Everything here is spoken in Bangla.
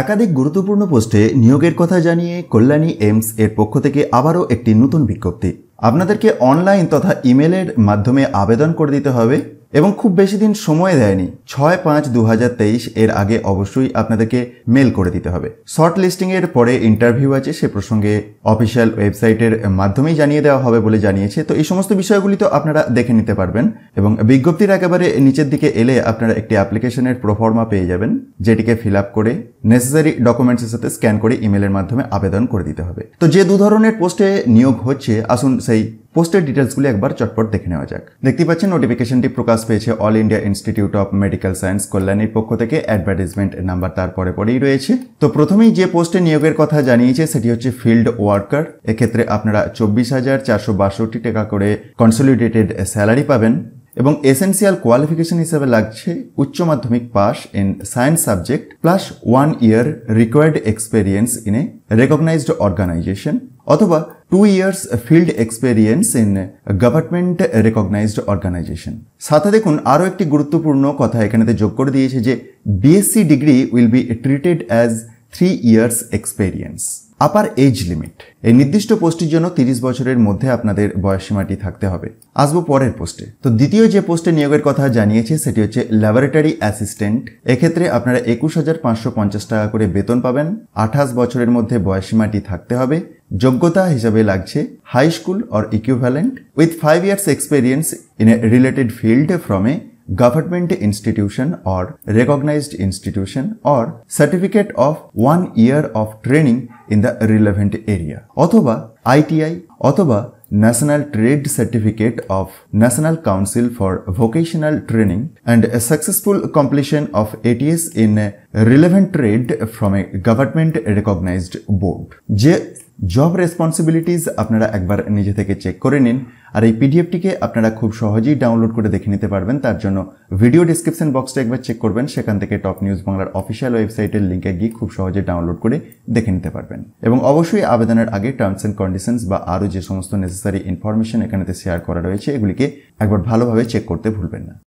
একাধিক গুরুত্বপূর্ণ পোস্টে নিয়োগের কথা জানিয়ে কল্যাণী এমস এর পক্ষ থেকে আবারও একটি নতুন বিজ্ঞপ্তি আপনাদেরকে অনলাইন তথা ইমেলের মাধ্যমে আবেদন করে দিতে হবে এবং খুব বেশি দিন সময় দেয়নি ছয় পাঁচ দু এর আগে অবশ্যই আপনাদেরকে মেল করে দিতে হবে শর্ট লিস্টিংয়ের পরে ইন্টারভিউ আছে সে প্রসঙ্গে অফিসিয়াল ওয়েবসাইটের মাধ্যমেই জানিয়ে দেওয়া হবে বলে জানিয়েছে তো এই সমস্ত বিষয়গুলি তো আপনারা দেখে নিতে পারবেন এবং বিজ্ঞপ্তির একেবারে নিচের দিকে এলে আপনারা একটি অ্যাপ্লিকেশনের প্রফর্মা পেয়ে যাবেন যেটিকে ফিল আপ করে নেসেসারি ডকুমেন্টসের সাথে স্ক্যান করে ইমেলের মাধ্যমে আবেদন করে দিতে হবে তো যে দু ধরনের পোস্টে নিয়োগ হচ্ছে আসুন সেই পোস্টের ডিটেলসগুলি একবার চটপট দেখে নেওয়া যাক দেখতে পাচ্ছেন নোটিফিকেশনটি প্রকাশ পেয়েছে All India Institute of Medical Science কল্যাণীর পক্ষ থেকে অ্যাডভার্টাইজমেন্ট নাম্বার তারপরে পরেই রয়েছে তো প্রথমেই যে পোস্টে নিয়োগের কথা জানিয়েছে সেটি হচ্ছে ফিল্ড ওয়ার্কার এক্ষেত্রে আপনারা চব্বিশ হাজার চারশো বাষট্টি টাকা করে কনসলিডেটেড স্যালারি পাবেন এবং এসেন্সিয়াল কোয়ালিফিকেশন হিসেবে লাগছে উচ্চ মাধ্যমিক pass in science subject plus one year required experience in a recognized organization অথবা two years field experience in government recognized organization সাথে দেখুন আরও একটি গুরুত্বপূর্ণ কথা এখানেতে যোগ করে দিয়েছে যে BSc degree will be treated as three years experience upper age limit এই নির্দিষ্ট পোস্টের জন্য তিরিশ বছরের মধ্যে আপনাদের বয়সীমাটি থাকতে হবে আসবো পরের পোস্টে তো দ্বিতীয় যে পোস্টে নিয়োগের কথা জানিয়েছে সেটি হচ্ছে ল্যাবরেটরি অ্যাসিস্ট্যান্ট এক্ষেত্রে আপনারা একুশ হাজার পাঁচশো পঞ্চাশ টাকা করে বেতন পাবেন আঠাশ বছরের মধ্যে বয়সীমাটি থাকতে হবে যোগ্যতা হিসাবে লাগছে high school or equivalent with five years experience in a related field from a government institution or recognized institution or certificate of one year of training in the relevant area অথবা ITI অথবা National Trade Certificate of National Council for Vocational Training and a successful completion of ATS in relevant trade from a government recognized board যে জব রেসপন্সিবিলিটিস আপনারা একবার নিজে থেকে চেক করে নিন আর এই পিডিএফটিকে আপনারা খুব সহজেই ডাউনলোড করে দেখে নিতে পারবেন তার জন্য ভিডিও ডিসক্রিপশন বক্সটা একবার চেক করবেন সেখান থেকে টপ নিউজ বাংলার অফিসিয়াল ওয়েবসাইটের লিঙ্কে গিয়ে খুব সহজে ডাউনলোড করে দেখে নিতে পারবেন এবং অবশ্যই আবেদনের আগে টার্মস অ্যান্ড কন্ডিশনস বা আরও যে সমস্ত নেসেসারি ইনফরমেশন এখানেতে শেয়ার করা রয়েছে এগুলিকে একবার ভালোভাবে চেক করতে ভুলবেন না